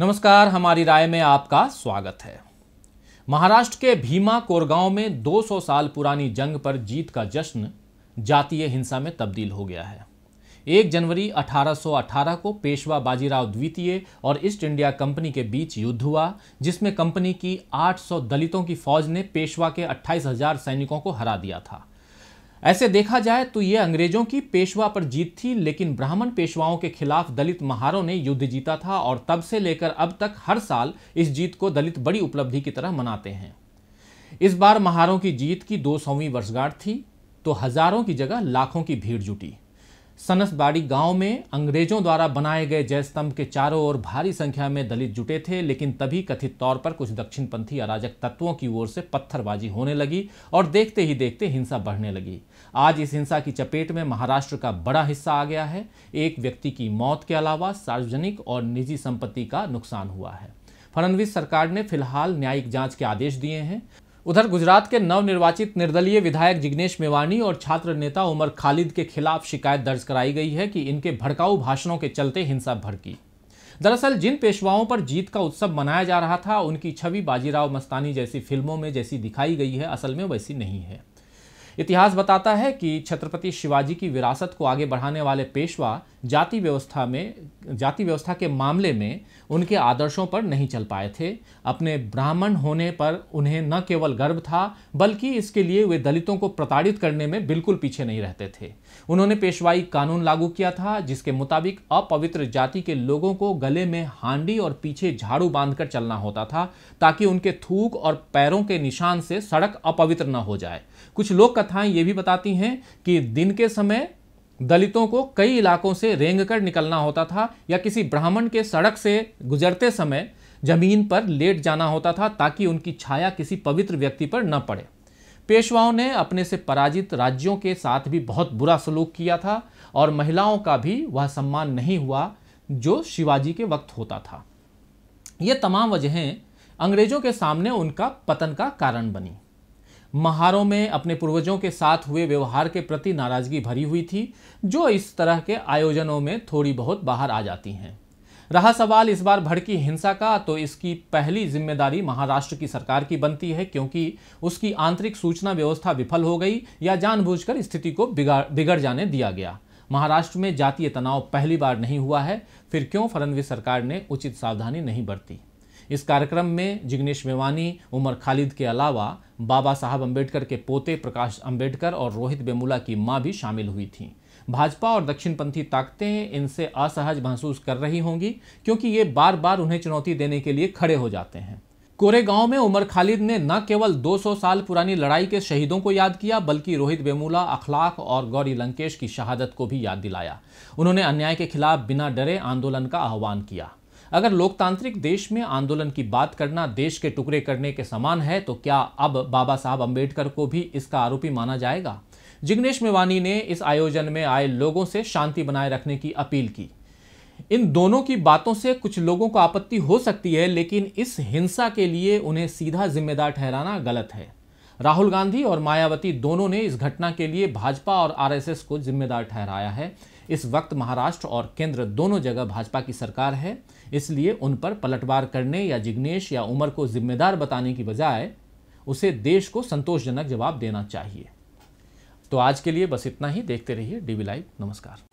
नमस्कार हमारी राय में आपका स्वागत है महाराष्ट्र के भीमा कोरगांव में 200 साल पुरानी जंग पर जीत का जश्न जातीय हिंसा में तब्दील हो गया है 1 जनवरी 1818 को पेशवा बाजीराव द्वितीय और ईस्ट इंडिया कंपनी के बीच युद्ध हुआ जिसमें कंपनी की 800 दलितों की फौज ने पेशवा के 28,000 सैनिकों को हरा दिया था ऐसे देखा जाए तो ये अंग्रेजों की पेशवा पर जीत थी लेकिन ब्राह्मण पेशवाओं के खिलाफ दलित महारों ने युद्ध जीता था और तब से लेकर अब तक हर साल इस जीत को दलित बड़ी उपलब्धि की तरह मनाते हैं इस बार महारों की जीत की दो सौवीं वर्षगांठ थी तो हजारों की जगह लाखों की भीड़ जुटी सनसबाड़ी गांव में अंग्रेजों द्वारा बनाए गए जय स्तंभ के चारों ओर भारी संख्या में दलित जुटे थे लेकिन तभी कथित तौर पर कुछ दक्षिणपंथी अराजक तत्वों की ओर से पत्थरबाजी होने लगी और देखते ही देखते हिंसा बढ़ने लगी आज इस हिंसा की चपेट में महाराष्ट्र का बड़ा हिस्सा आ गया है एक व्यक्ति की मौत के अलावा सार्वजनिक और निजी संपत्ति का नुकसान हुआ है फडणवीस सरकार ने फिलहाल न्यायिक जांच के आदेश दिए हैं उधर गुजरात के नवनिर्वाचित निर्दलीय विधायक जिग्नेश मेवानी और छात्र नेता उमर खालिद के खिलाफ शिकायत दर्ज कराई गई है कि इनके भड़काऊ भाषणों के चलते हिंसा भड़की दरअसल जिन पेशवाओं पर जीत का उत्सव मनाया जा रहा था उनकी छवि बाजीराव मस्तानी जैसी फिल्मों में जैसी दिखाई गई है असल में वैसी नहीं है इतिहास बताता है कि छत्रपति शिवाजी की विरासत को आगे बढ़ाने वाले पेशवा जाति व्यवस्था में जाति व्यवस्था के मामले में उनके आदर्शों पर नहीं चल पाए थे अपने ब्राह्मण होने पर उन्हें न केवल गर्व था बल्कि इसके लिए वे दलितों को प्रताड़ित करने में बिल्कुल पीछे नहीं रहते थे उन्होंने पेशवाई कानून लागू किया था जिसके मुताबिक अपवित्र जाति के लोगों को गले में हांडी और पीछे झाड़ू बांधकर चलना होता था ताकि उनके थूक और पैरों के निशान से सड़क अपवित्र न हो जाए कुछ लोक कथाएं ये भी बताती हैं कि दिन के समय दलितों को कई इलाकों से रेंग कर निकलना होता था या किसी ब्राह्मण के सड़क से गुजरते समय जमीन पर लेट जाना होता था ताकि उनकी छाया किसी पवित्र व्यक्ति पर न पड़े पेशवाओं ने अपने से पराजित राज्यों के साथ भी बहुत बुरा सलूक किया था और महिलाओं का भी वह सम्मान नहीं हुआ जो शिवाजी के वक्त होता था ये तमाम वजहें अंग्रेजों के सामने उनका पतन का कारण बनी महारों में अपने पूर्वजों के साथ हुए व्यवहार के प्रति नाराजगी भरी हुई थी जो इस तरह के आयोजनों में थोड़ी बहुत बाहर आ जाती हैं रहा सवाल इस बार भड़की हिंसा का तो इसकी पहली जिम्मेदारी महाराष्ट्र की सरकार की बनती है क्योंकि उसकी आंतरिक सूचना व्यवस्था विफल हो गई या जानबूझकर स्थिति को बिगाड़ बिगड़ जाने दिया गया महाराष्ट्र में जातीय तनाव पहली बार नहीं हुआ है फिर क्यों फडणवीस सरकार ने उचित सावधानी नहीं बरती इस कार्यक्रम में जिग्नेश मेवानी उमर खालिद के अलावा बाबा साहब अंबेडकर के पोते प्रकाश अंबेडकर और रोहित बेमूला की मां भी शामिल हुई थीं भाजपा और दक्षिणपंथी ताकतें इनसे असहज महसूस कर रही होंगी क्योंकि ये बार बार उन्हें चुनौती देने के लिए खड़े हो जाते हैं कोरे गांव में उमर खालिद ने न केवल 200 साल पुरानी लड़ाई के शहीदों को याद किया बल्कि रोहित बेमूला अखलाक और गौरी लंकेश की शहादत को भी याद दिलाया उन्होंने अन्याय के खिलाफ बिना डरे आंदोलन का आह्वान किया अगर लोकतांत्रिक देश में आंदोलन की बात करना देश के टुकड़े करने के समान है तो क्या अब बाबा साहब अम्बेडकर को भी इसका आरोपी माना जाएगा जिग्नेश मेवानी ने इस आयोजन में आए लोगों से शांति बनाए रखने की अपील की इन दोनों की बातों से कुछ लोगों को आपत्ति हो सकती है लेकिन इस हिंसा के लिए उन्हें सीधा जिम्मेदार ठहराना गलत है राहुल गांधी और मायावती दोनों ने इस घटना के लिए भाजपा और आरएसएस को जिम्मेदार ठहराया है इस वक्त महाराष्ट्र और केंद्र दोनों जगह भाजपा की सरकार है इसलिए उन पर पलटवार करने या जिग्नेश या उमर को जिम्मेदार बताने की बजाय उसे देश को संतोषजनक जवाब देना चाहिए तो आज के लिए बस इतना ही देखते रहिए डीवी लाइव नमस्कार